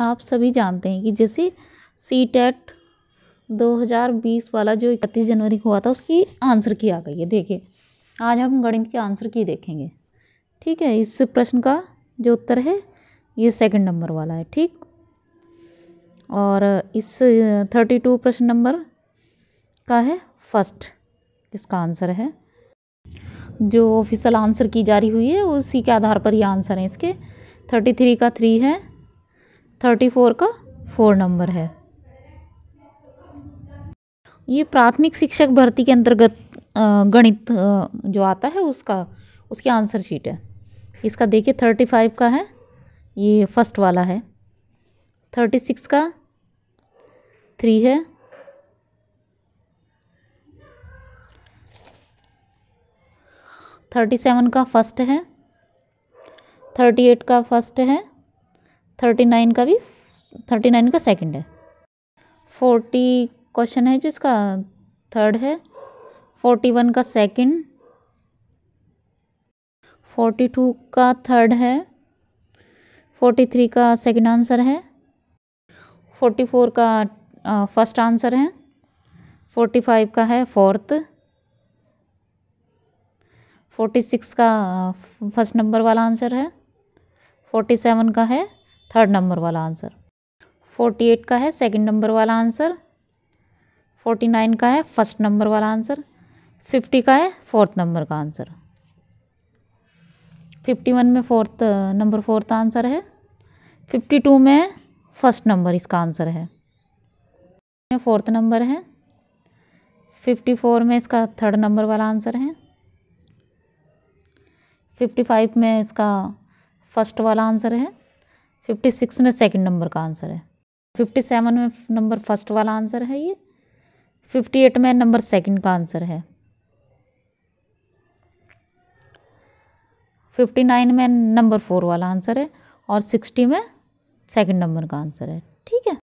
आप सभी जानते हैं कि जैसे सी टेट 2020 वाला जो इकतीस जनवरी को हुआ था उसकी आंसर की आ गई है देखिए आज हम गणित के आंसर की देखेंगे ठीक है इस प्रश्न का जो उत्तर है ये सेकंड नंबर वाला है ठीक और इस थर्टी टू प्रश्न नंबर का है फर्स्ट इसका आंसर है जो ऑफिशियल आंसर की जारी हुई है उसी के आधार पर ये आंसर है इसके थर्टी थ्री का थ्री है थर्टी फोर का फोर नंबर है ये प्राथमिक शिक्षक भर्ती के अंतर्गत गणित जो आता है उसका उसकी आंसर शीट है इसका देखिए थर्टी फाइव का है ये फर्स्ट वाला है थर्टी सिक्स का थ्री है थर्टी सेवन का फर्स्ट है थर्टी एट का फर्स्ट है थर्टी नाइन का भी थर्टी नाइन का सेकंड है फोर्टी क्वेश्चन है जिसका थर्ड है फोर्टी वन का सेकंड फोर्टी टू का थर्ड है फोर्टी थ्री का सेकंड आंसर है फोर्टी फोर का फर्स्ट आंसर है फोर्टी फाइव का है फोर्थ फोर्टी सिक्स का फर्स्ट नंबर वाला आंसर है फोर्टी सेवन का है थर्ड नंबर वाला आंसर फोर्टी एट का है सेकंड नंबर वाला आंसर फोर्टी नाइन का है फर्स्ट नंबर वाला आंसर फिफ्टी का है फोर्थ नंबर का आंसर फिफ्टी वन में फोर्थ नंबर फोर्थ आंसर है फिफ्टी टू में फर्स्ट नंबर इसका आंसर है फोर्थ नंबर है फिफ्टी फोर में इसका थर्ड नंबर वाला आंसर है फिफ्टी फाइव में इसका फर्स्ट वाला आंसर है फिफ्टी सिक्स में सेकंड नंबर का आंसर है फिफ्टी सेवन में नंबर फर्स्ट वाला आंसर है ये फिफ्टी एट में नंबर सेकंड का आंसर है फिफ्टी नाइन में नंबर फोर वाला आंसर है और सिक्सटी में सेकंड नंबर का आंसर है ठीक है